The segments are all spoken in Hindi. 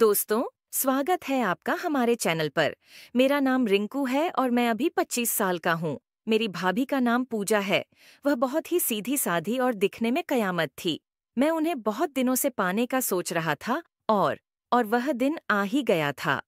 दोस्तों स्वागत है आपका हमारे चैनल पर मेरा नाम रिंकू है और मैं अभी 25 साल का हूँ मेरी भाभी का नाम पूजा है वह बहुत ही सीधी साधी और दिखने में कयामत थी मैं उन्हें बहुत दिनों से पाने का सोच रहा था और और वह दिन आ ही गया था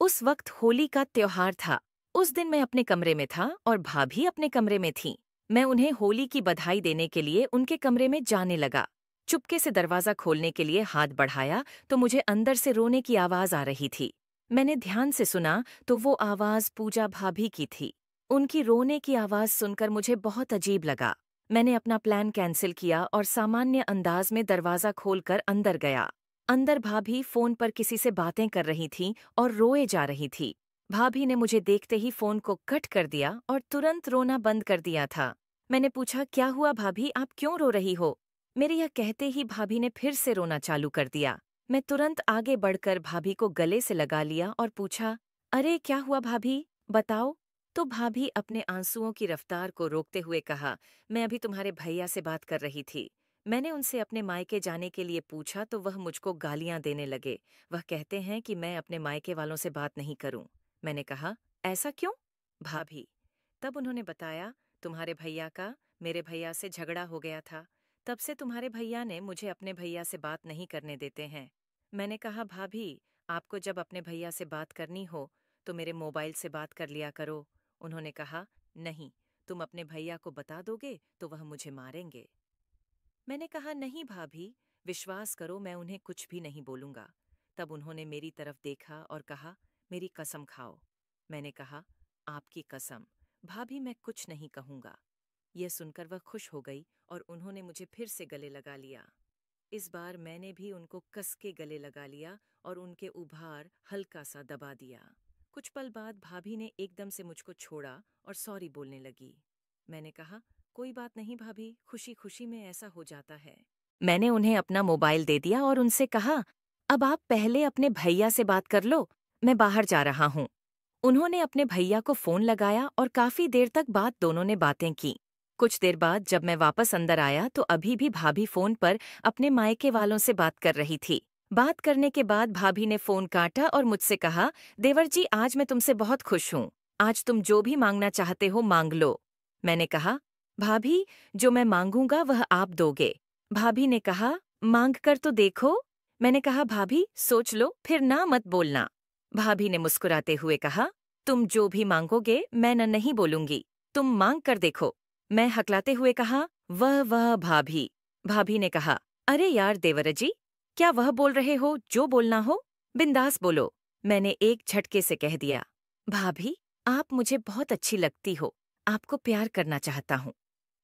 उस वक्त होली का त्योहार था उस दिन मैं अपने कमरे में था और भाभी अपने कमरे में थी मैं उन्हें होली की बधाई देने के लिए उनके कमरे में जाने लगा चुपके से दरवाज़ा खोलने के लिए हाथ बढ़ाया तो मुझे अंदर से रोने की आवाज़ आ रही थी मैंने ध्यान से सुना तो वो आवाज़ पूजा भाभी की थी उनकी रोने की आवाज़ सुनकर मुझे बहुत अजीब लगा मैंने अपना प्लान कैंसिल किया और सामान्य अंदाज में दरवाज़ा खोलकर अंदर गया अंदर भाभी फ़ोन पर किसी से बातें कर रही थीं और रोए जा रही थी भाभी ने मुझे देखते ही फ़ोन को कट कर दिया और तुरंत रोना बंद कर दिया था मैंने पूछा क्या हुआ भाभी आप क्यों रो रही हो मेरे यह कहते ही भाभी ने फिर से रोना चालू कर दिया मैं तुरंत आगे बढ़कर भाभी को गले से लगा लिया और पूछा अरे क्या हुआ भाभी बताओ तो भाभी अपने आंसुओं की रफ्तार को रोकते हुए कहा मैं अभी तुम्हारे भैया से बात कर रही थी मैंने उनसे अपने मायके जाने के लिए पूछा तो वह मुझको गालियां देने लगे वह कहते हैं कि मैं अपने मायके वालों से बात नहीं करूं मैंने कहा ऐसा क्यों भाभी तब उन्होंने बताया तुम्हारे भैया का मेरे भैया से झगड़ा हो गया था तब से तुम्हारे भैया ने मुझे अपने भैया से बात नहीं करने देते हैं मैंने कहा भाभी आपको जब अपने भैया से बात करनी हो तो मेरे मोबाइल से बात कर लिया करो उन्होंने कहा नहीं तुम अपने भैया को बता दोगे तो वह मुझे मारेंगे मैंने कहा नहीं भाभी विश्वास करो मैं उन्हें कुछ भी नहीं बोलूँगा तब उन्होंने मेरी तरफ देखा और कहा मेरी कसम खाओ मैंने कहा आपकी कसम भाभी मैं कुछ नहीं कहूँगा यह सुनकर वह खुश हो गई और उन्होंने मुझे फिर से गले लगा लिया इस बार मैंने भी उनको कस के गले लगा लिया और उनके उभार हल्का सा दबा दिया कुछ पल बाद भाभी ने एकदम से मुझको छोड़ा और सॉरी बोलने लगी मैंने कहा कोई बात नहीं भाभी खुशी खुशी में ऐसा हो जाता है मैंने उन्हें अपना मोबाइल दे दिया और उनसे कहा अब आप पहले अपने भैया से बात कर लो मैं बाहर जा रहा हूँ उन्होंने अपने भैया को फोन लगाया और काफी देर तक बात दोनों ने बातें की कुछ देर बाद जब मैं वापस अंदर आया तो अभी भी भाभी फ़ोन पर अपने मायके वालों से बात कर रही थी बात करने के बाद भाभी ने फ़ोन काटा और मुझसे कहा देवर जी आज मैं तुमसे बहुत खुश हूँ आज तुम जो भी मांगना चाहते हो मांग लो मैंने कहा भाभी जो मैं मांगूंगा वह आप दोगे भाभी ने कहा मांग कर तो देखो मैंने कहा भाभी सोच लो फिर ना मत बोलना भाभी ने मुस्कुराते हुए कहा तुम जो भी मांगोगे मैं न नहीं बोलूंगी तुम मांग कर देखो मैं हकलाते हुए कहा वह वह भाभी भाभी ने कहा अरे यार देवरजी क्या वह बोल रहे हो जो बोलना हो बिंदास बोलो मैंने एक झटके से कह दिया भाभी आप मुझे बहुत अच्छी लगती हो आपको प्यार करना चाहता हूँ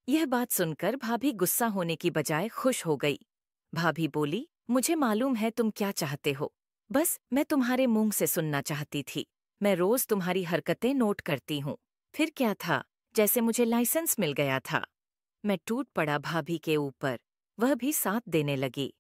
यह बात सुनकर भाभी गुस्सा होने की बजाय खुश हो गई भाभी बोली मुझे मालूम है तुम क्या चाहते हो बस मैं तुम्हारे मुंह से सुनना चाहती थी मैं रोज तुम्हारी हरकतें नोट करती हूँ फिर क्या था जैसे मुझे लाइसेंस मिल गया था मैं टूट पड़ा भाभी के ऊपर वह भी साथ देने लगी